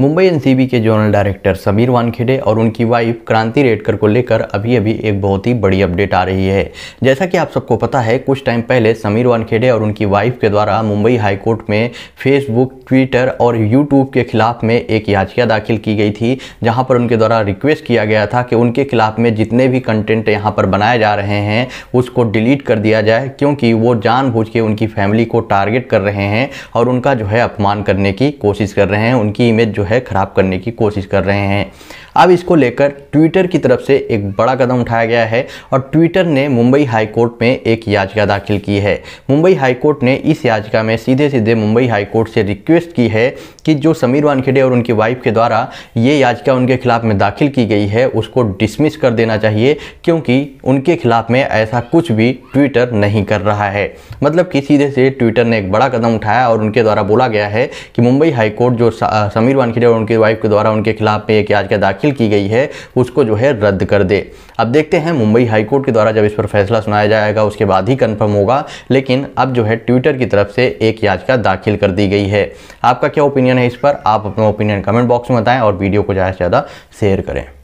Mumbai NCB के zonal director Sameer Wankhede और उनकी वाइफ क्रांति रेडकर को लेकर अभी अभी एक बहुत ही बड़ी अपडेट आ रही है जैसा कि आप सबको पता है कुछ टाइम पहले समीर वानखेड़े और उनकी वाइफ के द्वारा मुंबई हाईकोर्ट में फेसबुक ट्विटर और यूट्यूब के खिलाफ में एक याचिका दाखिल की गई थी जहाँ पर उनके द्वारा रिक्वेस्ट किया गया था कि उनके खिलाफ में जितने भी कंटेंट यहाँ पर बनाए जा रहे हैं उसको डिलीट कर दिया जाए क्योंकि वो जानबूझ के उनकी फैमिली को टारगेट कर रहे हैं और उनका जो है अपमान करने की कोशिश कर रहे हैं उनकी इमेज जो जो है ख़राब करने की कोशिश कर रहे हैं अब इसको लेकर ट्विटर की तरफ से एक बड़ा कदम उठाया गया है और ट्विटर ने मुंबई हाईकोर्ट में एक याचिका दाखिल की है मुंबई हाईकोर्ट ने इस याचिका में सीधे सीधे मुंबई हाईकोर्ट से रिक्वेस्ट की है कि जो समीर वानखेड़े और उनकी वाइफ के द्वारा ये याचिका उनके खिलाफ में दाखिल की गई है उसको डिसमिस कर देना चाहिए क्योंकि उनके खिलाफ में ऐसा कुछ भी ट्विटर नहीं कर रहा है मतलब कि सीधे से ट्विटर ने एक बड़ा कदम उठाया और उनके द्वारा बोला गया है कि मुंबई हाईकोर्ट जो समीर वानखेड़े और उनकी वाइफ के द्वारा उनके खिलाफ में एक याचिका दाखिल दाखिल की गई है उसको जो है रद्द कर दे अब देखते हैं मुंबई हाईकोर्ट के द्वारा जब इस पर फैसला सुनाया जाएगा उसके बाद ही कन्फर्म होगा लेकिन अब जो है ट्विटर की तरफ से एक याचिका दाखिल कर दी गई है आपका क्या ओपिनियन है इस पर आप अपना ओपिनियन कमेंट बॉक्स में बताएं और वीडियो को ज़्यादा से ज़्यादा शेयर करें